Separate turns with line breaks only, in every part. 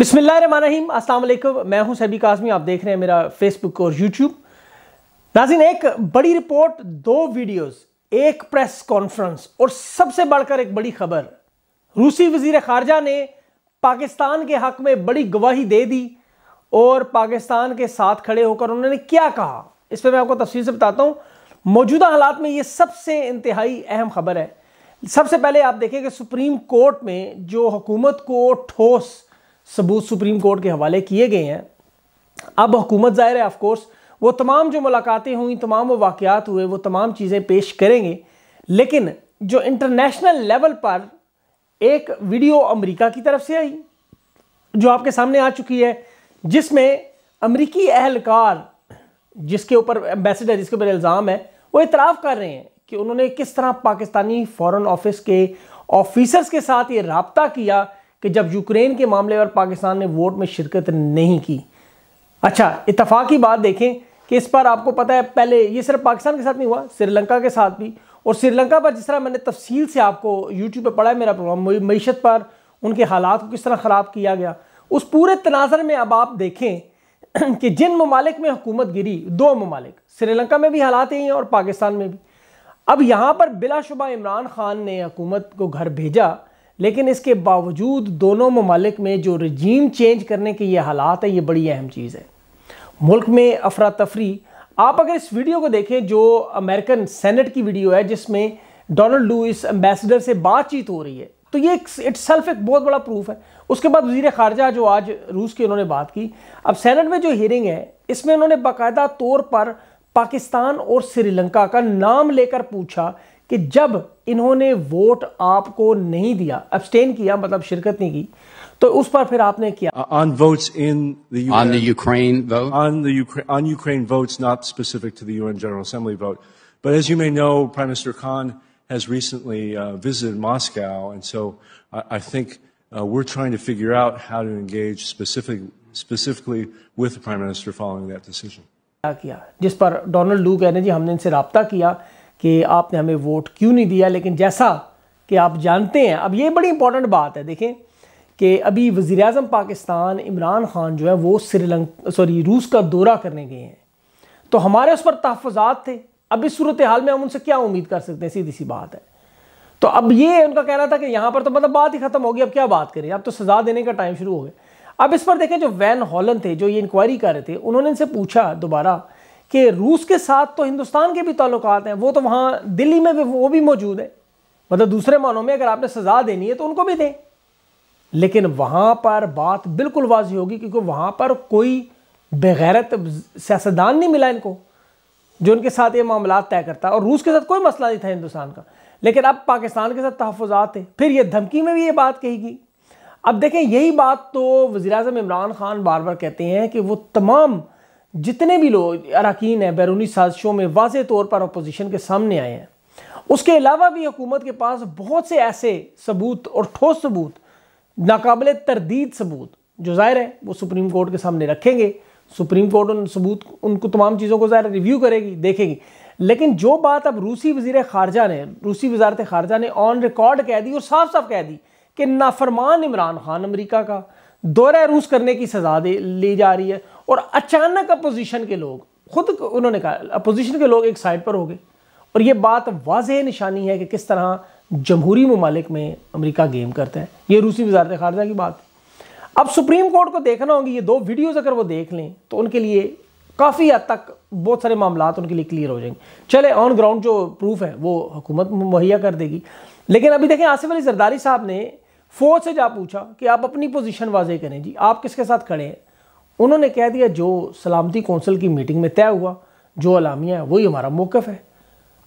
बिसमीम असल मैं हूं सैबी काजमी आप देख रहे हैं मेरा फेसबुक और यूट्यूब नाजिन एक बड़ी रिपोर्ट दो वीडियोस एक प्रेस कॉन्फ्रेंस और सबसे बढ़कर एक बड़ी खबर रूसी वजीर खारजा ने पाकिस्तान के हक में बड़ी गवाही दे दी और पाकिस्तान के साथ खड़े होकर उन्होंने क्या कहा इस पर मैं आपको तफसील से बताता हूँ मौजूदा हालात में ये सबसे इंतहाई अहम खबर है सबसे पहले आप देखें कि सुप्रीम कोर्ट में जो हुकूमत को ठोस सबूत सुप्रीम कोर्ट के हवाले किए गए हैं अब हुकूमत ज़ाहिर है ऑफकोर्स वो तमाम जो मुलाकातें हुई तमाम वो वाक़ात हुए वो तमाम चीज़ें पेश करेंगे लेकिन जो इंटरनेशनल लेवल पर एक वीडियो अमेरिका की तरफ से आई जो आपके सामने आ चुकी है जिसमें अमरीकी एहलकार जिसके ऊपर एम्बेसडर जिसके ऊपर इल्ज़ाम है वो इतराफ़ कर रहे हैं कि उन्होंने किस तरह पाकिस्तानी फॉरेन ऑफिस के ऑफिसर्स के साथ ये रबता किया कि जब यूक्रेन के मामले पर पाकिस्तान ने वोट में शिरकत नहीं की अच्छा इतफाक़ी बात देखें कि इस पर आपको पता है पहले ये सिर्फ पाकिस्तान के साथ नहीं हुआ श्रीलंका के साथ भी और श्रीलंका पर जिस तरह मैंने तफसील से आपको यूट्यूब पर पढ़ा है मेरा प्रोग्राम मीशत पर उनके हालात को किस तरह ख़राब किया गया उस पूरे तनाजर में अब आप देखें कि जिन ममालिक में हुकूमत गिरी दो ममालिक श्रीलंका में भी हालात यही हैं और पाकिस्तान में भी अब यहाँ पर बिलाशुबा इमरान खान ने हुकूमत को घर भेजा लेकिन इसके बावजूद दोनों ममालिक में जो रजीम चेंज करने के ये हालात है ये बड़ी अहम चीज़ है मुल्क में अफरा तफरी आप अगर इस वीडियो को देखें जो अमेरिकन सेनेट की वीडियो है जिसमें डोनाल्ड लुइस एम्बेसडर से बातचीत हो रही है तो ये इट सेल्फ एक बहुत बड़ा प्रूफ है उसके बाद वजीर खारजा जो आज रूस की उन्होंने बात की अब सेनेट में जो हियरिंग है इसमें उन्होंने बाकायदा तौर पर पाकिस्तान और श्रीलंका का नाम लेकर पूछा कि जब इन्होंने वोट आपको नहीं दिया अब्सटेन किया मतलब शिरकत नहीं की तो उस पर फिर आपने किया on votes in on the Ukraine on the Ukraine on Ukraine votes not specific to the UN General Assembly vote but as you may know Prime Minister Khan has recently visited Moscow and so I think we are trying to figure out how to engage specific specifically with prime minister following that decision क्या किया जिस पर Donald लू कह कहने जी हमने इनसे रबता किया कि आपने हमें वोट क्यों नहीं दिया लेकिन जैसा कि आप जानते हैं अब ये बड़ी इंपॉर्टेंट बात है देखें कि अभी वज़ी अजम पाकिस्तान इमरान ख़ान जो है वो श्रीलंक सॉरी रूस का दौरा करने गए हैं तो हमारे उस पर तहफात थे अब इस सूरत हाल में हम उनसे क्या उम्मीद कर सकते हैं सीधी सी बात है तो अब ये उनका कहना था कि यहाँ पर तो मतलब बात ही ख़त्म होगी अब क्या बात करें अब तो सज़ा देने का टाइम शुरू हो गया अब इस पर देखें जो वैन हॉलन थे जो ये इंक्वायरी कर रहे थे उन्होंने इनसे पूछा दोबारा कि रूस के साथ तो हिंदुस्तान के भी ताल्लुक हैं वो तो वहाँ दिल्ली में भी वो भी मौजूद है मतलब दूसरे मानों में अगर आपने सज़ा देनी है तो उनको भी दें लेकिन वहाँ पर बात बिल्कुल वाजी होगी क्योंकि वहाँ पर कोई बैरत सियासतदान नहीं मिला इनको जो उनके साथ ये मामला तय करता और रूस के साथ कोई मसला नहीं था हिंदुस्तान का लेकिन अब पाकिस्तान के साथ तहफात थे फिर ये धमकी में भी ये बात कही गई अब देखें यही बात तो वज़ी अजम इमरान ख़ान बार बार कहते हैं कि वो तमाम जितने भी लोग अरकान हैं बैरूनी साजिशों में वाज तौर पर अपोजिशन के सामने आए हैं उसके अलावा भी हुकूमत के पास बहुत से ऐसे सबूत और ठोस सबूत नाकबिल तरदीद सबूत जो ज़ाहिर है वो सुप्रीम कोर्ट के सामने रखेंगे सुप्रीम कोर्ट उन सबूत उनको तमाम चीज़ों को ज़ाहिर रिव्यू करेगी देखेगी लेकिन जो बात अब रूसी वजीर खारजा ने रूसी वजारत खारजा ने ऑन रिकॉर्ड कह दी और साफ साफ कह दी कि नाफरमान इमरान खान अमरीका का दौरा रूस करने की सज़ा दे ली जा रही है और अचानक अपोजिशन के लोग खुद उन्होंने कहा अपोजिशन के लोग एक साइड पर हो गए और ये बात वाज निशानी है कि किस तरह जमहूरी ममालिक में अमरीका गेम करता है ये रूसी वजारत खारजा की बात अब सुप्रीम कोर्ट को देखना होगी ये दो वीडियोज़ अगर वो देख लें तो उनके लिए काफ़ी हद तक बहुत सारे मामला उनके लिए क्लियर हो जाएंगे चले ऑन ग्राउंड जो प्रूफ है वो हुकूमत मुहैया कर देगी लेकिन अभी देखें आसिफ अली जरदारी साहब ने फौज से जा पूछा कि आप अपनी पोजीशन वाजे करें जी आप किसके साथ खड़े हैं उन्होंने कह दिया जो सलामती कौंसिल की मीटिंग में तय हुआ जो अलामिया है वही हमारा मौकफ है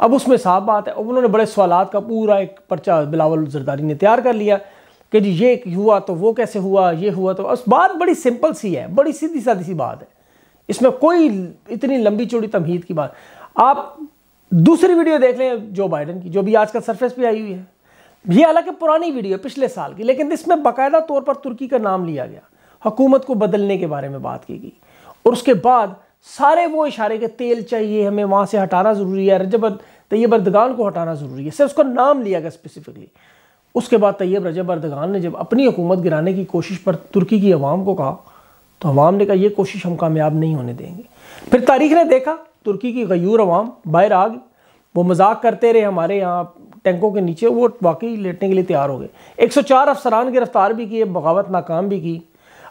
अब उसमें साफ बात है अब उन्होंने बड़े सवाल का पूरा एक पर्चा बिलावल जरदारी ने तैयार कर लिया कि जी ये हुआ तो वो कैसे हुआ ये हुआ तो बात बड़ी सिंपल सी है बड़ी सीधी साधी सी बात है इसमें कोई इतनी लंबी चौड़ी तमहीद की बात आप दूसरी वीडियो देख लें जो बाइडन की जो भी आजकल सरफेस पे आई हुई है ये हालांकि पुरानी वीडियो है पिछले साल की लेकिन इसमें बाकायदा तौर पर तुर्की का नाम लिया गया हुकूमत को बदलने के बारे में बात की गई और उसके बाद सारे वो इशारे के तेल चाहिए हमें वहाँ से हटाना ज़रूरी है रजब तैयब अरदगान को हटाना ज़रूरी है सिर्फ उसका नाम लिया गया स्पेसिफिकली उसके बाद तैयब रजब अरदगान ने जब अपनी हुकूमत गिराने की कोशिश पर तुर्की की आवाम को कहा तो अवाम ने कहा यह कोशिश हम कामयाब नहीं होने देंगे फिर तारीख ने देखा तुर्की की गयूर अवाम बाहर आग वो मजाक करते रहे हमारे यहाँ टैंकों के नीचे वो वाकई लेटने के लिए तैयार हो गए 104 अफसरान गिरफ्तार भी किए बगावत नाकाम भी की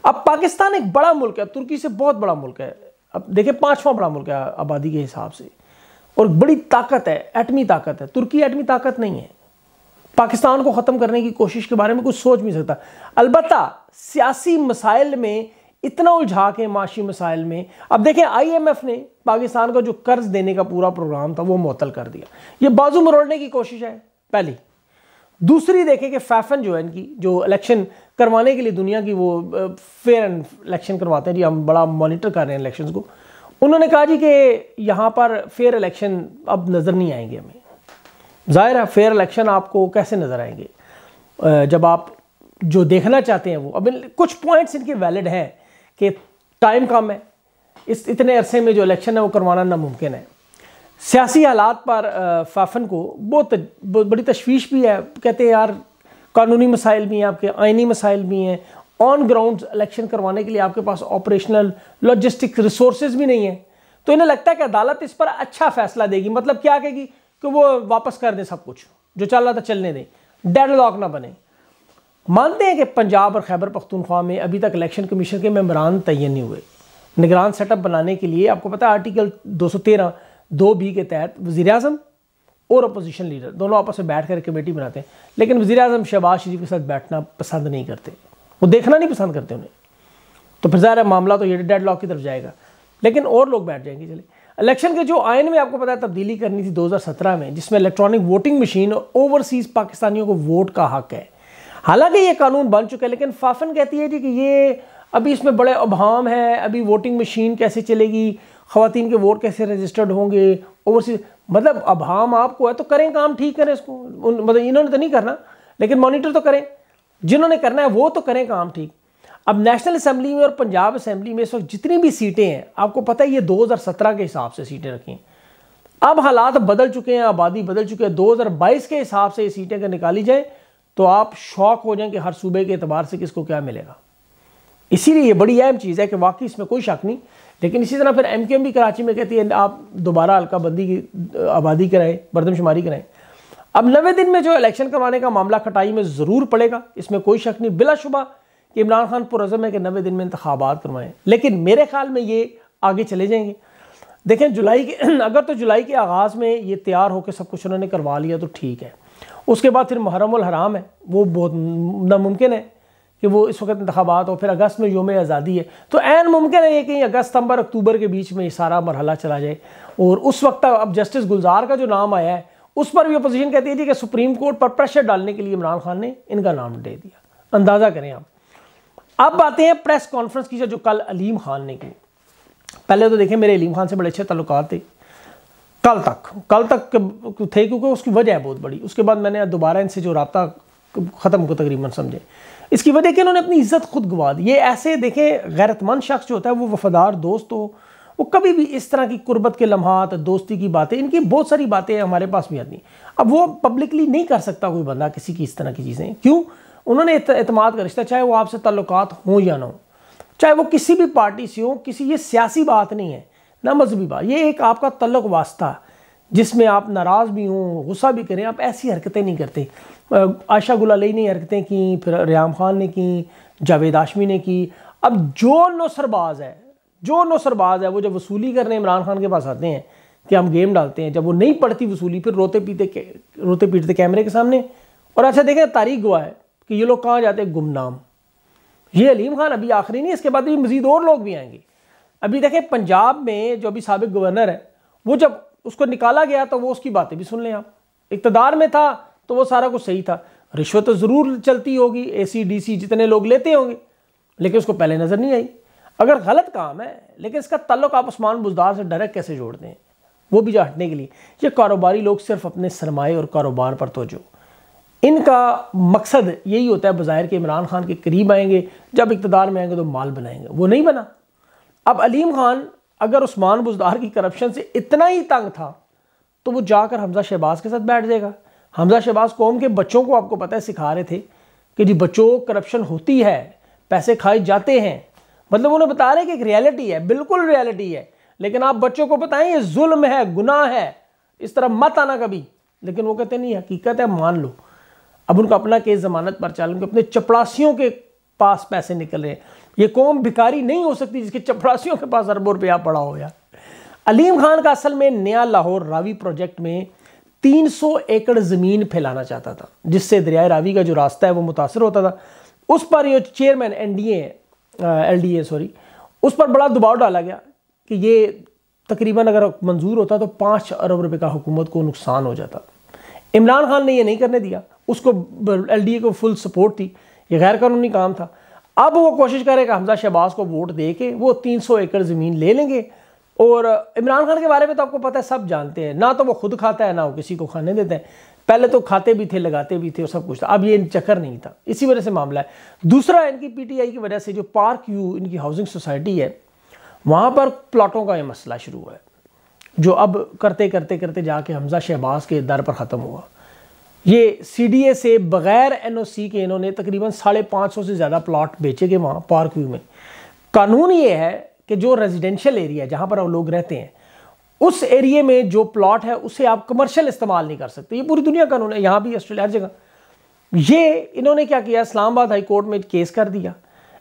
अब पाकिस्तान एक बड़ा मुल्क है तुर्की से बहुत बड़ा मुल्क है अब देखिए पांचवा बड़ा मुल्क है आबादी के हिसाब से और बड़ी ताकत है एटमी ताकत है तुर्की एटमी ताकत नहीं है पाकिस्तान को ख़त्म करने की कोशिश के बारे में कुछ सोच नहीं सकता अलबत् सियासी मसाइल में इतना उलझा के माशी मसाइल में अब देखें आईएमएफ ने पाकिस्तान का जो कर्ज देने का पूरा प्रोग्राम था वो मअतल कर दिया ये बाजू मरोड़ने की कोशिश है पहली दूसरी देखें कि फैफन जो है इनकी जो इलेक्शन करवाने के लिए दुनिया की वो फेयर एंड इलेक्शन करवाते हैं जी हम बड़ा मॉनिटर कर रहे हैं इलेक्शंस को उन्होंने कहा जी कि यहाँ पर फेयर इलेक्शन अब नज़र नहीं आएंगे हमें ज़ाहिर है फेयर इलेक्शन आपको कैसे नज़र आएंगे जब आप जो देखना चाहते हैं वो अब कुछ पॉइंट्स इनके वैलिड हैं कि टाइम कम है इस इतने अरसे में जो इलेक्शन है वो करवाना नामुमकिन है सियासी हालात पर फाफन को बहुत बड़ी तशवीश भी है कहते हैं यार कानूनी मसाइल भी हैं आपके आइनी मसाइल भी हैं ऑन ग्राउंड इलेक्शन करवाने के लिए आपके पास ऑपरेशनल लॉजिस्टिक रिसोर्स भी नहीं है तो इन्हें लगता है कि अदालत इस पर अच्छा फैसला देगी मतलब क्या कहेगी कि वो वापस कर दें सब कुछ जो चल रहा था चलने दें डेड लॉक ना बने मानते हैं कि पंजाब और खैबर पख्तूनख्वा में अभी तक इलेक्शन कमीशन के मेम्बरान तयन नहीं हुए निगरान सेटअप बनाने के लिए आपको पता है आर्टिकल 213 दो बी के तहत वज़ी अजम और अपोजिशन लीडर दोनों आपस में बैठ कर कमेटी बनाते हैं लेकिन वज़ी अजम शहबाज शरीफ के साथ बैठना पसंद नहीं करते वो देखना नहीं पसंद करते उन्हें तो फिर ज़ाहिर मामला तो ये डेड लॉक की तरफ जाएगा लेकिन और लोग बैठ जाएंगे चले इलेक्शन के जो आयन में आपको पता है तब्दीली करनी थी 2017 में जिसमें इलेक्ट्रॉनिक वोटिंग मशीन और ओवरसीज़ पाकिस्तानियों को वोट का हक है हालांकि ये कानून बन चुका है लेकिन फाफन कहती है जी कि ये अभी इसमें बड़े अभाम है अभी वोटिंग मशीन कैसे चलेगी खातन के वोट कैसे रजिस्टर्ड होंगे ओवरसीज मतलब अब हम आपको है तो करें काम ठीक करें इसको मतलब इन्होंने तो नहीं करना लेकिन मॉनिटर तो करें जिन्होंने करना है वो तो करें काम ठीक अब नेशनल असम्बली में और पंजाब असम्बली में इस वक्त जितनी भी सीटें हैं आपको पता है ये 2017 के हिसाब से सीटें रखी हैं अब हालात बदल चुके हैं आबादी बदल चुकी है 2022 के हिसाब से ये सीटें अगर निकाली जाएँ तो आप शौक हो जाएं कि हर सूबे के अतबार से किसको क्या मिलेगा इसीलिए ये बड़ी अहम चीज़ है कि वाकई इसमें कोई शक नहीं लेकिन इसी तरह फिर एम एम भी कराची में कहती है आप दोबारा हल्काबंदी की आबादी कराएं बर्दमशुमारी कराएं अब नवे दिन में जो इलेक्शन करवाने का मामला खटाई में ज़रूर पड़ेगा इसमें कोई शक नहीं बिलाशुबा कि इमरान खान पुरज़म है कि नवे दिन में इंतबात करवाएं लेकिन मेरे ख्याल में ये आगे चले जाएंगे देखें जुलाई के अगर तो जुलाई के आगाज़ में ये तैयार होकर सब कुछ उन्होंने करवा लिया तो ठीक है उसके बाद फिर मुहरम हराम है वो बहुत नामुमकिन है कि वो इस वक्त इंतबात और फिर अगस्त में योम आज़ादी है तो एन मुमकिन है कहीं अगस्त सितंबर अक्टूबर के बीच में ये सारा मरहला चला जाए और उस वक्त अब जस्टिस गुलजार का जो नाम आया है उस पर भी अपोजिशन कहती थी कि सुप्रीम कोर्ट पर प्रेशर डालने के लिए इमरान खान ने इनका नाम दे दिया अंदाज़ा करें आप अब आते हैं प्रेस कॉन्फ्रेंस की जो कल अलीम खान ने की पहले तो देखें मेरे अलीम खान से बड़े अच्छे तल्लक थे कल तक कल तक थे क्योंकि उसकी वजह है बहुत बड़ी उसके बाद मैंने दोबारा इनसे जो रबता ख़त्म को तकरीबन समझे इसकी वजह कि इन्होंने अपनी इज्जत खुद गवा दी ये ऐसे देखें गैरतमंद शख्स जो होता है वो वफादार दोस्त हो वो कभी भी इस तरह की कुर्बत के लम्हात दोस्ती की बातें इनकी बहुत सारी बातें हमारे पास भी आती हैं अब वो पब्लिकली नहीं कर सकता कोई बंदा किसी की इस तरह की चीज़ें क्यों उन्होंने अतमाद का रिश्ता चाहे वो आपसे ताल्लुक हों या ना हो चाहे वो किसी भी पार्टी से हो किसी ये सियासी बात नहीं है ना मजहबी बात ये एक आपका तल्लक वास्ता है जिसमें आप नाराज़ भी हों गुस्सा भी करें आप ऐसी हरकतें नहीं करते आशा गुलाई ने हरकतें की फिर रियाम खान ने की जावेद आशमी ने की अब जो नौसरबाज है जो नौसरबाज है वो जब वसूली करने इमरान खान के पास आते हैं कि हम गेम डालते हैं जब वो नहीं पड़ती वसूली फिर रोते पीते रोते पीटते कैमरे के सामने और अच्छा देखें तारीख गुआ है कि ये लोग कहाँ जाते हैं गुमनाम ये अलीम खान अभी आखिरी नहीं इसके बाद भी मज़ीद और लोग भी आएंगे अभी देखें पंजाब में जो अभी सबक गवर्नर है वो जब उसको निकाला गया तो वो उसकी बातें भी सुन लें आप इकतदार में था तो वो सारा कुछ सही था रिश्वत तो ज़रूर चलती होगी ए सी डी सी जितने लोग लेते होंगे लेकिन उसको पहले नज़र नहीं आई अगर गलत काम है लेकिन इसका तल्लुक आप उस्मान बुजदार से डायरेक्ट कैसे जोड़ दें वो भी जो हटने के लिए ये कारोबारी लोग सिर्फ अपने सरमाए और कारोबार पर तोजो इनका मकसद यही होता है बाज़ाहिर के इमरान खान के करीब आएंगे जब इकतदार में आएंगे तो माल बनाएंगे वो नहीं बना अब अलीम खान अगर उस्मान बुजदार की करप्शन से इतना ही तंग था तो वो जाकर हमजा शहबाज के साथ बैठ जाएगा हमजा शहबाज कौम के बच्चों को आपको पता है सिखा रहे थे कि जी बच्चों करप्शन होती है पैसे खाए जाते हैं मतलब उन्हें बता रहे कि एक रियलिटी है बिल्कुल रियलिटी है लेकिन आप बच्चों को बताएं ये जुल्म है गुनाह है इस तरह मत आना कभी लेकिन वो कहते नहीं हकीकत है मान लो अब उनका अपना केस जमानत पर चाल उनके अपने चपड़ासियों के पास पैसे निकल रहे हैं ये कौम भिकारी नहीं हो सकती जिसके चपरासियों के पास अरबों रुपया पड़ा हो यार अलीम खान का असल में नया लाहौर रावी प्रोजेक्ट में 300 एकड़ ज़मीन फैलाना चाहता था जिससे दरियाए रावी का जो रास्ता है वो मुतासर होता था उस पर ये chairman N D L D A sorry उस पर बड़ा दबाव डाला गया कि ये तकरीबन अगर मंजूर होता तो पाँच अरब रुपये का हुकूमत को नुकसान हो जाता इमरान खान ने यह नहीं करने दिया उसको एल डी ए को फुल सपोर्ट थी ये गैर कानूनी काम था अब वो कोशिश करेगा हमजा शहबाज को वोट दे के वो तीन सौ एकड़ ज़मीन ले लेंगे और इमरान खान के बारे में तो आपको पता है सब जानते हैं ना तो वो खुद खाता है ना वो किसी को खाने देते हैं पहले तो खाते भी थे लगाते भी थे और सब कुछ था अब ये चक्कर नहीं था इसी वजह से मामला है दूसरा इनकी पीटीआई की वजह से जो पार्क यू इनकी हाउसिंग सोसाइटी है वहाँ पर प्लाटों का ये मसला शुरू हुआ है जो अब करते करते करते जाके हमजा शहबाज के दर पर ख़त्म हुआ ये ए से बगैर सी के इन्होंने तकरीबन साढ़े पाँच सौ से ज़्यादा प्लाट बेचे गए वहाँ पार्क व्यू में कानून ये है कि जो रेजिडेंशियल एरिया जहाँ पर लोग रहते हैं उस एरिए में जो प्लाट है उसे आप कमर्शियल इस्तेमाल नहीं कर सकते ये पूरी दुनिया कानून है यहाँ भी ऑस्ट्रेलिया हर जगह ये इन्होंने क्या किया इस्लामाबाद हाई कोर्ट में केस कर दिया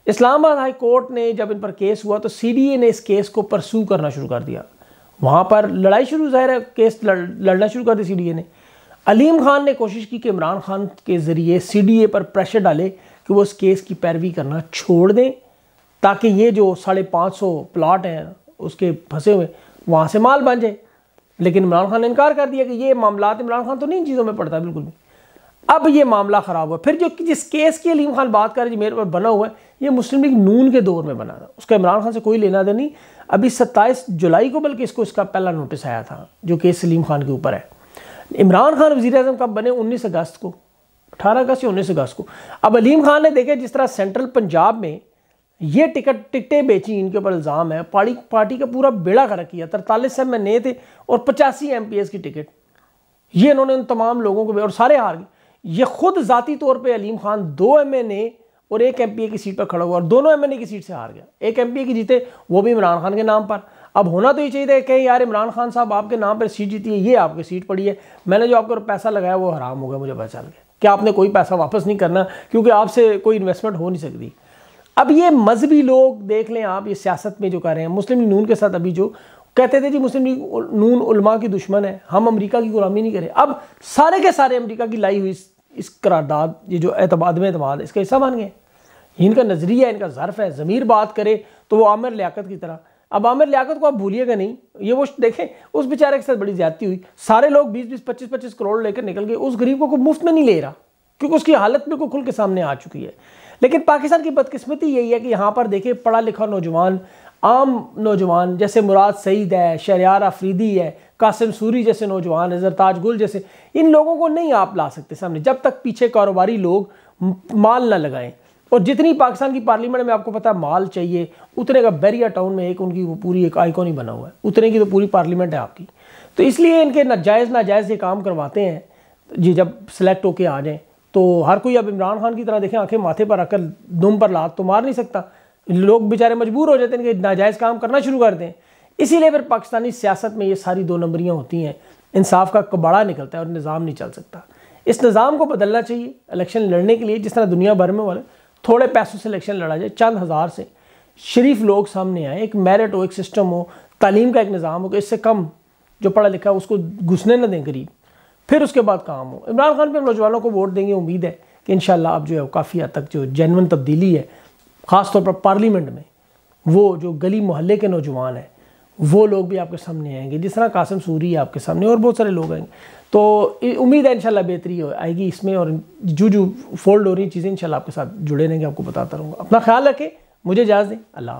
इस्लामाबाद हाई कोर्ट ने जब इन पर केस हुआ तो ए ने इस केस को परसू करना शुरू कर दिया वहाँ पर लड़ाई शुरू जाहिर है केस लड़, लड़ना शुरू कर दी ए ने अलीम खान ने कोशिश की कि इमरान खान के ज़रिए सीडीए पर प्रेशर डाले कि वो इस केस की पैरवी करना छोड़ दें ताकि ये जो साढ़े पाँच सौ प्लाट हैं उसके फंसे हुए वहाँ से माल बन जाए लेकिन इमरान खान ने इनकार कर दिया कि ये मामला इमरान खान तो नहीं इन चीज़ों में पड़ता बिल्कुल भी अब ये मामला ख़राब हुआ फिर जो जिस केस की अलीम खान बात कर रही मेरे पर बना हुआ है ये मुस्लिम लीग नून के दौर में बना था उसका इमरान खान से कोई लेना देना नहीं अभी सत्ताईस जुलाई को बल्कि इसको इसका पहला नोटिस आया था जो केस सलीम खान के ऊपर है इमरान खान वजी अजम कब बने उन्नीस अगस्त को अठारह अगस्त या उन्नीस अगस्त को अब अलीम खान ने देखे जिस तरह सेंट्रल पंजाब में ये टिकट टिकटें बेची इनके ऊपर इल्ज़ाम है पार्टी पार्टी का पूरा बेड़ा खड़ा किया तरतालीस एम एन ए थे और पचासी एम पी एस की टिकट ये इन्होंने उन तमाम लोगों को और सारे हार गए ये खुद ज़ाती तौर पर अलीम खान दो एम एन ए और एक एम पी ए की सीट पर खड़ा हुआ और दोनों एम एन ए की सीट से हार गया एक एम पी ए की जीते वो भी इमरान खान के नाम पर अब होना तो ये चाहिए था कि यार इमरान खान साहब आपके नाम पर सीट जीती है ये आपकी सीट पड़ी है मैंने जो आपके पैसा लगाया वो हराम हो गया मुझे पता चल गया आपने कोई पैसा वापस नहीं करना क्योंकि आपसे कोई इन्वेस्टमेंट हो नहीं सकती अब ये मजहबी लोग देख लें आप ये सियासत में जो कर रहे हैं मुस्लिम नून के साथ अभी जो कहते थे जी मुस्लिम नून उलमा की दुश्मन है हम अमेरिका की गुलामी नहीं करें अब सारे के सारे अमेरिका की लाई हुई इस करारदाद ये जो एतबाद में एतमाद इसका हिस्सा बन गए इनका नज़रिया इनका ज़र्फ है ज़मीर बात करे तो वो आमिर लियाकत की तरह अब आमिर लियाकत को आप भूलिएगा नहीं ये वो देखें उस बेचारे के साथ बड़ी ज्यादा हुई सारे लोग बीस बीस पच्चीस पच्चीस करोड़ लेकर निकल गए उस गरीब को कोई मुफ्त में नहीं ले रहा क्योंकि उसकी हालत बिल्कुल खुल के सामने आ चुकी है लेकिन पाकिस्तान की बदकिस्मती यही है कि यहाँ पर देखें पढ़ा लिखा नौजवान आम नौजवान जैसे मुराद सईद है शरियार आफरीदी है कासिम सूरी जैसे नौजवान है जरताज गुल जैसे इन लोगों को नहीं आप ला सकते सामने जब तक पीछे कारोबारी लोग माल ना लगाएं और जितनी पाकिस्तान की पार्लियामेंट में आपको पता है माल चाहिए उतने का बैरिया टाउन में एक उनकी वो पूरी एक आइकॉन ही बना हुआ है उतने की तो पूरी पार्लियामेंट है आपकी तो इसलिए इनके नाजायज़ नाजायज़ ये काम करवाते हैं जी जब सेलेक्ट होके आ जाएँ तो हर कोई अब इमरान खान की तरह देखें आंखें माथे पर रखकर दुम पर लात तो मार नहीं सकता लोग बेचारे मजबूर हो जाते हैं इनके नाजायज़ काम करना शुरू कर दें इसीलिए फिर पाकिस्तानी सियासत में ये सारी दो नंबरियाँ होती हैं इंसाफ का कबाड़ा निकलता है और निज़ाम नहीं चल सकता इस निज़ाम को बदलना चाहिए इलेक्शन लड़ने के लिए जिस तरह दुनिया भर में वाले थोड़े पैसों से इलेक्शन लड़ा जाए चंद हज़ार से शरीफ लोग सामने आए एक मेरिट हो एक सिस्टम हो तालीम का एक निज़ाम हो कि इससे कम जो पढ़ा लिखा है उसको घुसने ना दें गरीब फिर उसके बाद काम हो इमरान खान पर नौजवानों को वोट देंगे उम्मीद है कि इन अब जो है काफ़ी हद तक जो जैन तब्दीली है ख़ासतौर पर पार्लियामेंट में वो जो गली मोहल्ले के नौजवान हैं वो लोग भी आपके सामने आएंगे जिस तरह कासम सूरी आपके सामने और बहुत सारे लोग आएंगे तो उम्मीद है इंशाल्लाह बेहतरी हो आएगी इसमें और जो जो फोल्ड हो रही चीज़ें इंशाल्लाह आपके साथ जुड़े रहेंगे आपको बताता रहूँगा अपना ख्याल रखें मुझे इजाज़ दें अल्लाह